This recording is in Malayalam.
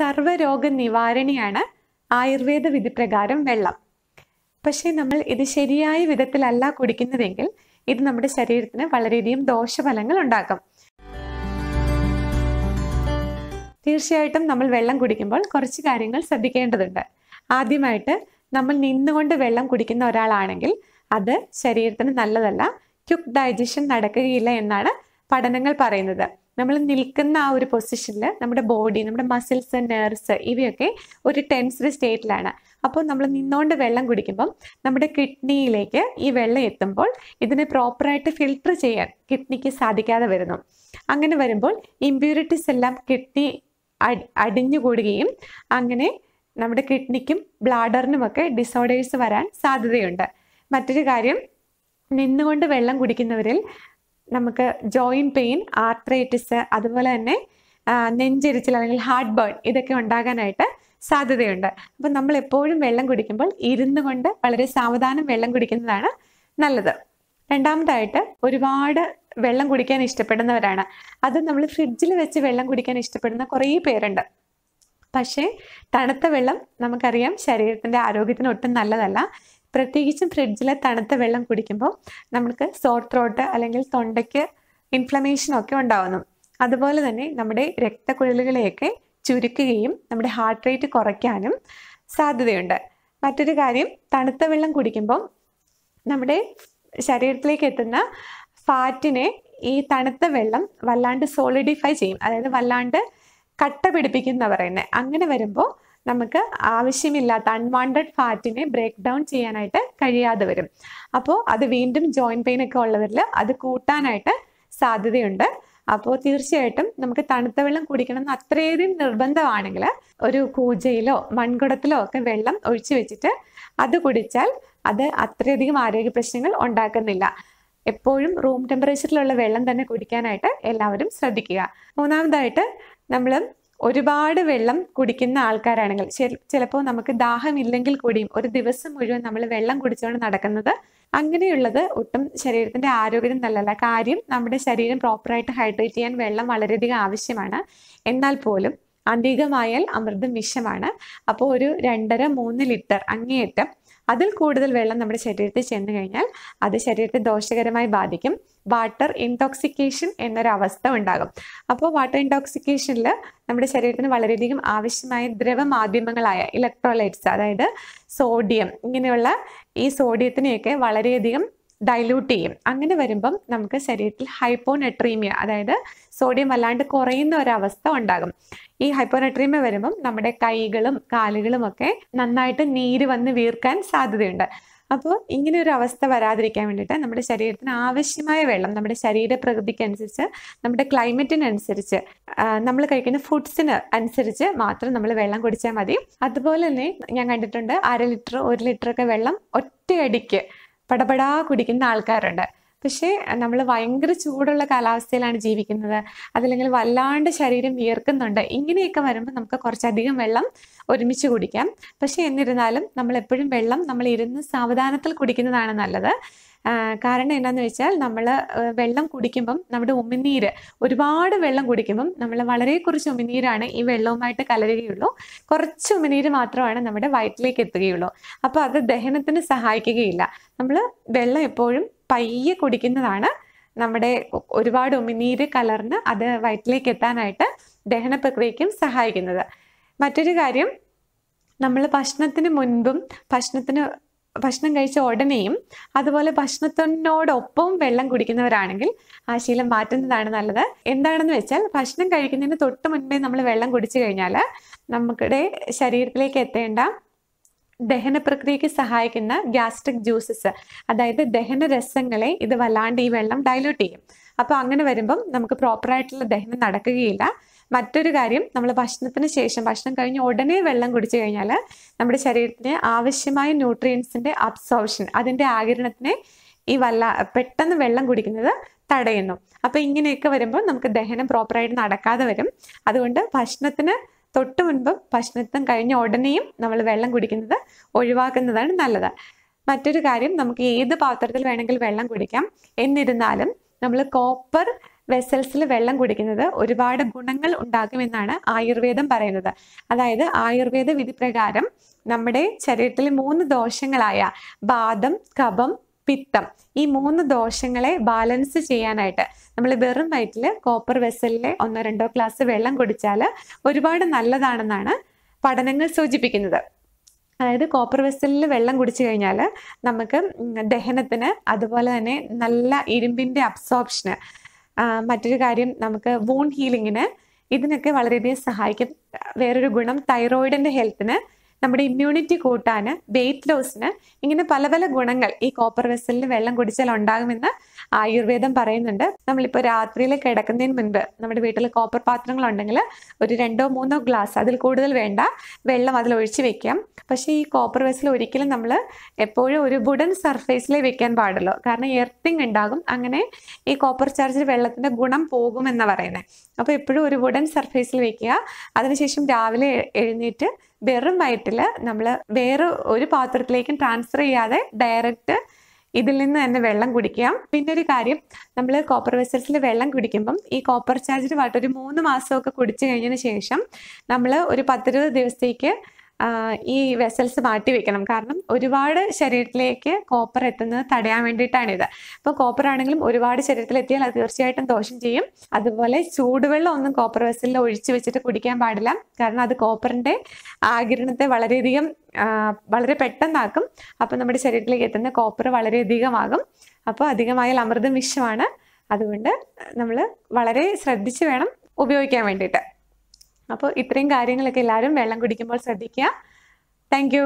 സർവ്വരോഗ നിവാരണിയാണ് ആയുർവേദ വിധി പ്രകാരം വെള്ളം പക്ഷേ നമ്മൾ ഇത് ശരിയായ വിധത്തിലല്ല കുടിക്കുന്നതെങ്കിൽ ഇത് നമ്മുടെ ശരീരത്തിന് വളരെയധികം ദോഷഫലങ്ങൾ ഉണ്ടാക്കും തീർച്ചയായിട്ടും നമ്മൾ വെള്ളം കുടിക്കുമ്പോൾ കുറച്ച് കാര്യങ്ങൾ ശ്രദ്ധിക്കേണ്ടതുണ്ട് ആദ്യമായിട്ട് നമ്മൾ നിന്നുകൊണ്ട് വെള്ളം കുടിക്കുന്ന ഒരാളാണെങ്കിൽ അത് ശരീരത്തിന് നല്ലതല്ല ക്യുക്ക് ഡൈജഷൻ നടക്കുകയില്ല എന്നാണ് പഠനങ്ങൾ പറയുന്നത് നമ്മൾ നിൽക്കുന്ന ആ ഒരു പൊസിഷനിൽ നമ്മുടെ ബോഡി നമ്മുടെ മസിൽസ് നെർവ്സ് ഇവയൊക്കെ ഒരു ടെൻസ്ഡ് സ്റ്റേറ്റിലാണ് അപ്പോൾ നമ്മൾ നിന്നുകൊണ്ട് വെള്ളം കുടിക്കുമ്പം നമ്മുടെ കിഡ്നിയിലേക്ക് ഈ വെള്ളം എത്തുമ്പോൾ ഇതിനെ പ്രോപ്പറായിട്ട് ഫിൽട്ടർ ചെയ്യാൻ കിഡ്നിക്ക് സാധിക്കാതെ വരുന്നു അങ്ങനെ വരുമ്പോൾ ഇമ്പ്യൂരിറ്റീസ് എല്ലാം കിഡ്നി അടിഞ്ഞുകൂടുകയും അങ്ങനെ നമ്മുടെ കിഡ്നിക്കും ബ്ലാഡറിനുമൊക്കെ ഡിസോർഡേഴ്സ് വരാൻ സാധ്യതയുണ്ട് മറ്റൊരു കാര്യം നിന്നുകൊണ്ട് വെള്ളം കുടിക്കുന്നവരിൽ നമുക്ക് ജോയിൻറ്റ് പെയിൻ ആർത്രൈറ്റിസ് അതുപോലെ തന്നെ നെഞ്ചെരിച്ചിൽ അല്ലെങ്കിൽ ഹാർട്ട് ബേൺ ഇതൊക്കെ ഉണ്ടാകാനായിട്ട് സാധ്യതയുണ്ട് അപ്പം നമ്മൾ എപ്പോഴും വെള്ളം കുടിക്കുമ്പോൾ ഇരുന്നു കൊണ്ട് വളരെ സാവധാനം വെള്ളം കുടിക്കുന്നതാണ് നല്ലത് രണ്ടാമതായിട്ട് ഒരുപാട് വെള്ളം കുടിക്കാൻ ഇഷ്ടപ്പെടുന്നവരാണ് അത് നമ്മൾ ഫ്രിഡ്ജിൽ വെച്ച് വെള്ളം കുടിക്കാൻ ഇഷ്ടപ്പെടുന്ന കുറേ പേരുണ്ട് പക്ഷേ തണുത്ത വെള്ളം നമുക്കറിയാം ശരീരത്തിൻ്റെ ആരോഗ്യത്തിന് ഒട്ടും നല്ലതല്ല പ്രത്യേകിച്ചും ഫ്രിഡ്ജിലെ തണുത്ത വെള്ളം കുടിക്കുമ്പോൾ നമുക്ക് സോർ ത്രോട്ട് അല്ലെങ്കിൽ തൊണ്ടയ്ക്ക് ഇൻഫ്ലമേഷനൊക്കെ ഉണ്ടാകുന്നു അതുപോലെ തന്നെ നമ്മുടെ രക്തക്കുഴലുകളെയൊക്കെ ചുരുക്കുകയും നമ്മുടെ ഹാർട്ട് റേറ്റ് കുറയ്ക്കാനും സാധ്യതയുണ്ട് മറ്റൊരു കാര്യം തണുത്ത വെള്ളം കുടിക്കുമ്പോൾ നമ്മുടെ ശരീരത്തിലേക്ക് എത്തുന്ന ഫാറ്റിനെ ഈ തണുത്ത വെള്ളം വല്ലാണ്ട് സോളിഡിഫൈ ചെയ്യും അതായത് വല്ലാണ്ട് കട്ട പിടിപ്പിക്കുന്ന പറയുന്നത് അങ്ങനെ വരുമ്പോൾ നമുക്ക് ആവശ്യമില്ലാത്ത അൺവാണ്ടഡ് ഫാറ്റിനെ ബ്രേക്ക് ഡൗൺ ചെയ്യാനായിട്ട് കഴിയാതെ വരും അപ്പോൾ അത് വീണ്ടും ജോയിൻ പെയിൻ ഒക്കെ ഉള്ളവരിൽ അത് കൂട്ടാനായിട്ട് സാധ്യതയുണ്ട് അപ്പോൾ തീർച്ചയായിട്ടും നമുക്ക് തണുത്ത വെള്ളം കുടിക്കണം എന്ന് അത്രയധികം നിർബന്ധമാണെങ്കിൽ ഒരു കൂജയിലോ മൺകുടത്തിലോ ഒക്കെ വെള്ളം ഒഴിച്ചു വെച്ചിട്ട് അത് കുടിച്ചാൽ അത് അത്രയധികം ആരോഗ്യ പ്രശ്നങ്ങൾ ഉണ്ടാക്കുന്നില്ല എപ്പോഴും റൂം ടെമ്പറേച്ചറിലുള്ള വെള്ളം തന്നെ കുടിക്കാനായിട്ട് എല്ലാവരും ശ്രദ്ധിക്കുക മൂന്നാമതായിട്ട് നമ്മൾ ഒരുപാട് വെള്ളം കുടിക്കുന്ന ആൾക്കാരാണെങ്കിൽ ചിലപ്പോൾ നമുക്ക് ദാഹമില്ലെങ്കിൽ കൂടിയും ഒരു ദിവസം മുഴുവൻ നമ്മൾ വെള്ളം കുടിച്ചുകൊണ്ട് നടക്കുന്നത് അങ്ങനെയുള്ളത് ഒട്ടും ശരീരത്തിന്റെ ആരോഗ്യം നല്ലതല്ല കാര്യം നമ്മുടെ ശരീരം പ്രോപ്പറായിട്ട് ഹൈഡ്രേറ്റ് ചെയ്യാൻ വെള്ളം വളരെയധികം ആവശ്യമാണ് എന്നാൽ പോലും അധികമായാൽ അമൃതം വിഷമാണ് അപ്പോൾ ഒരു രണ്ടര മൂന്ന് ലിറ്റർ അങ്ങേയറ്റം അതിൽ കൂടുതൽ വെള്ളം നമ്മുടെ ശരീരത്തിൽ ചെന്ന് കഴിഞ്ഞാൽ അത് ശരീരത്തെ ദോഷകരമായി ബാധിക്കും വാട്ടർ ഇൻടോക്സിക്കേഷൻ എന്നൊരവസ്ഥ ഉണ്ടാകും അപ്പോൾ വാട്ടർ ഇൻടോക്സിക്കേഷനിൽ നമ്മുടെ ശരീരത്തിന് വളരെയധികം ആവശ്യമായ ദ്രവമാധ്യമങ്ങളായ ഇലക്ട്രോലൈറ്റ്സ് അതായത് സോഡിയം ഇങ്ങനെയുള്ള ഈ സോഡിയത്തിനെയൊക്കെ വളരെയധികം ഡൈല്യൂട്ട് ചെയ്യും അങ്ങനെ വരുമ്പം നമുക്ക് ശരീരത്തിൽ ഹൈപ്പോനെട്രീമിയ അതായത് സോഡിയം വല്ലാണ്ട് കുറയുന്ന ഒരവസ്ഥ ഉണ്ടാകും ഈ ഹൈപ്പോനെട്രീമിയ വരുമ്പം നമ്മുടെ കൈകളും കാലുകളും ഒക്കെ നന്നായിട്ട് നീര് വന്ന് വീർക്കാൻ സാധ്യതയുണ്ട് അപ്പോൾ ഇങ്ങനെ ഒരു അവസ്ഥ വരാതിരിക്കാൻ വേണ്ടിയിട്ട് നമ്മുടെ ശരീരത്തിന് ആവശ്യമായ വെള്ളം നമ്മുടെ ശരീര അനുസരിച്ച് നമ്മുടെ ക്ലൈമറ്റിനനുസരിച്ച് നമ്മൾ കഴിക്കുന്ന ഫുഡ്സിന് അനുസരിച്ച് മാത്രം നമ്മൾ വെള്ളം കുടിച്ചാൽ മതി അതുപോലെ തന്നെ ഞാൻ കണ്ടിട്ടുണ്ട് അര ലിറ്റർ ഒരു ലിറ്റർ ഒക്കെ വെള്ളം ഒറ്റയടിക്ക് പടപടാ കുടിക്കുന്ന ആൾക്കാരുണ്ട് പക്ഷേ നമ്മൾ ഭയങ്കര ചൂടുള്ള കാലാവസ്ഥയിലാണ് ജീവിക്കുന്നത് അതല്ലെങ്കിൽ വല്ലാണ്ട് ശരീരം വിയർക്കുന്നുണ്ട് ഇങ്ങനെയൊക്കെ വരുമ്പോൾ നമുക്ക് കുറച്ചധികം വെള്ളം ഒരുമിച്ച് കുടിക്കാം പക്ഷേ എന്നിരുന്നാലും നമ്മൾ എപ്പോഴും വെള്ളം നമ്മൾ ഇരുന്ന് സാവധാനത്തിൽ കുടിക്കുന്നതാണ് നല്ലത് കാരണം എന്താണെന്ന് വെച്ചാൽ നമ്മൾ വെള്ളം കുടിക്കുമ്പം നമ്മുടെ ഉമിനീര് ഒരുപാട് വെള്ളം കുടിക്കുമ്പം നമ്മൾ വളരെ കുറച്ച് ഉമിനീരാണ് ഈ വെള്ളവുമായിട്ട് കലരുകയുള്ളൂ കുറച്ച് ഉമിനീര് മാത്രമാണ് നമ്മുടെ വയറ്റിലേക്ക് എത്തുകയുള്ളൂ അപ്പോൾ അത് ദഹനത്തിന് സഹായിക്കുകയില്ല നമ്മൾ വെള്ളം എപ്പോഴും പയ്യെ കുടിക്കുന്നതാണ് നമ്മുടെ ഒരുപാട് ഉമിനീര് കലർന്ന് അത് വയറ്റിലേക്ക് എത്താനായിട്ട് ദഹന പ്രക്രിയയ്ക്കും സഹായിക്കുന്നത് മറ്റൊരു കാര്യം നമ്മൾ ഭക്ഷണത്തിന് മുൻപും ഭക്ഷണത്തിന് ഭക്ഷണം കഴിച്ച ഉടനെയും അതുപോലെ ഭക്ഷണത്തിനോടൊപ്പവും വെള്ളം കുടിക്കുന്നവരാണെങ്കിൽ ആ ശീലം മാറ്റുന്നതാണ് നല്ലത് എന്താണെന്ന് വെച്ചാൽ ഭക്ഷണം കഴിക്കുന്നതിന് തൊട്ട് മുൻപേ നമ്മൾ വെള്ളം കുടിച്ചു കഴിഞ്ഞാൽ നമ്മുടെ ശരീരത്തിലേക്ക് എത്തേണ്ട ദഹന പ്രക്രിയക്ക് സഹായിക്കുന്ന ഗ്യാസ്ട്രിക് ജ്യൂസസ് അതായത് ദഹന രസങ്ങളെ ഇത് വല്ലാണ്ട് ഈ വെള്ളം ഡൈലൂട്ട് ചെയ്യും അപ്പോൾ അങ്ങനെ വരുമ്പം നമുക്ക് പ്രോപ്പറായിട്ടുള്ള ദഹനം നടക്കുകയില്ല മറ്റൊരു കാര്യം നമ്മൾ ഭക്ഷണത്തിന് ശേഷം ഭക്ഷണം കഴിഞ്ഞ് ഉടനെ വെള്ളം കുടിച്ചു കഴിഞ്ഞാൽ നമ്മുടെ ശരീരത്തിന് ആവശ്യമായ ന്യൂട്രിയൻസിൻ്റെ അബ്സോർപ്ഷൻ അതിൻ്റെ ആകിരണത്തിനെ ഈ വല്ല പെട്ടെന്ന് വെള്ളം കുടിക്കുന്നത് തടയുന്നു അപ്പോൾ ഇങ്ങനെയൊക്കെ വരുമ്പോൾ നമുക്ക് ദഹനം പ്രോപ്പറായിട്ട് നടക്കാതെ വരും അതുകൊണ്ട് ഭക്ഷണത്തിന് തൊട്ട് മുൻപ് ഭക്ഷണത്വം കഴിഞ്ഞ ഉടനെയും നമ്മൾ വെള്ളം കുടിക്കുന്നത് ഒഴിവാക്കുന്നതാണ് നല്ലത് മറ്റൊരു കാര്യം നമുക്ക് ഏത് പാത്രത്തിൽ വേണമെങ്കിൽ വെള്ളം കുടിക്കാം എന്നിരുന്നാലും നമ്മൾ കോപ്പർ വെസൽസിൽ വെള്ളം കുടിക്കുന്നത് ഒരുപാട് ഗുണങ്ങൾ ഉണ്ടാക്കുമെന്നാണ് ആയുർവേദം പറയുന്നത് അതായത് ആയുർവേദ വിധി പ്രകാരം നമ്മുടെ ശരീരത്തിലെ മൂന്ന് ദോഷങ്ങളായ ബാദം കപം പിത്തം ഈ മൂന്ന് ദോഷങ്ങളെ ബാലൻസ് ചെയ്യാനായിട്ട് നമ്മൾ വെറും വയറ്റിൽ കോപ്പർ വെസലിലെ ഒന്നോ രണ്ടോ ഗ്ലാസ് വെള്ളം കുടിച്ചാൽ ഒരുപാട് നല്ലതാണെന്നാണ് പഠനങ്ങൾ സൂചിപ്പിക്കുന്നത് അതായത് കോപ്പർ വെസലിൽ വെള്ളം കുടിച്ചു കഴിഞ്ഞാൽ നമുക്ക് ദഹനത്തിന് അതുപോലെ തന്നെ നല്ല ഇരുമ്പിൻ്റെ അബ്സോർപ്ഷന് മറ്റൊരു കാര്യം നമുക്ക് വൂൺ ഹീലിങ്ങിന് ഇതിനൊക്കെ വളരെയധികം സഹായിക്കും വേറൊരു ഗുണം തൈറോയിഡിൻ്റെ ഹെൽത്തിന് നമ്മുടെ ഇമ്മ്യൂണിറ്റി കൂട്ടാന് വെയിറ്റ് ലോസിന് ഇങ്ങനെ പല പല ഗുണങ്ങൾ ഈ കോപ്പർ വെസലിൽ വെള്ളം കുടിച്ചാൽ ഉണ്ടാകുമെന്ന് ആയുർവേദം പറയുന്നുണ്ട് നമ്മളിപ്പോൾ രാത്രിയിൽ കിടക്കുന്നതിന് മുൻപ് നമ്മുടെ വീട്ടിൽ കോപ്പർ പാത്രങ്ങൾ ഉണ്ടെങ്കിൽ ഒരു രണ്ടോ മൂന്നോ ഗ്ലാസ് അതിൽ കൂടുതൽ വേണ്ട വെള്ളം അതിൽ ഒഴിച്ച് വെക്കാം പക്ഷേ ഈ കോപ്പർ വെസൽ ഒരിക്കലും നമ്മൾ എപ്പോഴും ഒരു വുഡൻ സർഫേസിലെ വെക്കാൻ പാടുള്ളൂ കാരണം എർത്തിങ് ഉണ്ടാകും അങ്ങനെ ഈ കോപ്പർ ചാർജ് വെള്ളത്തിൻ്റെ ഗുണം പോകുമെന്നാണ് പറയുന്നത് അപ്പോൾ എപ്പോഴും ഒരു വുഡൻ സർഫേസിൽ വെക്കുക അതിനുശേഷം രാവിലെ എഴുന്നേറ്റ് വെറും വയറ്റിൽ നമ്മൾ വേറെ ഒരു പാത്രത്തിലേക്കും ട്രാൻസ്ഫർ ചെയ്യാതെ ഡയറക്റ്റ് ഇതിൽ നിന്ന് തന്നെ വെള്ളം കുടിക്കുക പിന്നെ ഒരു കാര്യം നമ്മൾ കോപ്പർ വെസൽസിൽ വെള്ളം കുടിക്കുമ്പം ഈ കോപ്പർ ചാർജറുമായിട്ട് ഒരു മൂന്ന് മാസമൊക്കെ കുടിച്ചു കഴിഞ്ഞതിന് ശേഷം നമ്മൾ ഒരു പത്തിരുപത് ദിവസത്തേക്ക് ഈ വെസൽസ് മാറ്റി വെക്കണം കാരണം ഒരുപാട് ശരീരത്തിലേക്ക് കോപ്പർ എത്തുന്നത് തടയാൻ വേണ്ടിയിട്ടാണിത് അപ്പോൾ കോപ്പർ ആണെങ്കിലും ഒരുപാട് ശരീരത്തിൽ എത്തിയാൽ അത് തീർച്ചയായിട്ടും ദോഷം ചെയ്യും അതുപോലെ ചൂടുവെള്ളം ഒന്നും കോപ്പർ വെസലിൽ ഒഴിച്ചു വെച്ചിട്ട് കുടിക്കാൻ പാടില്ല കാരണം അത് കോപ്പറിൻ്റെ ആകിരണത്തെ വളരെയധികം വളരെ പെട്ടെന്നാക്കും അപ്പോൾ നമ്മുടെ ശരീരത്തിലേക്ക് എത്തുന്ന കോപ്പർ വളരെയധികമാകും അപ്പോൾ അധികമായാൽ അമൃതം വിഷമാണ് അതുകൊണ്ട് നമ്മൾ വളരെ ശ്രദ്ധിച്ച് വേണം ഉപയോഗിക്കാൻ വേണ്ടിയിട്ട് അപ്പോൾ ഇത്രയും കാര്യങ്ങളൊക്കെ എല്ലാവരും വെള്ളം കുടിക്കുമ്പോൾ ശ്രദ്ധിക്കുക താങ്ക്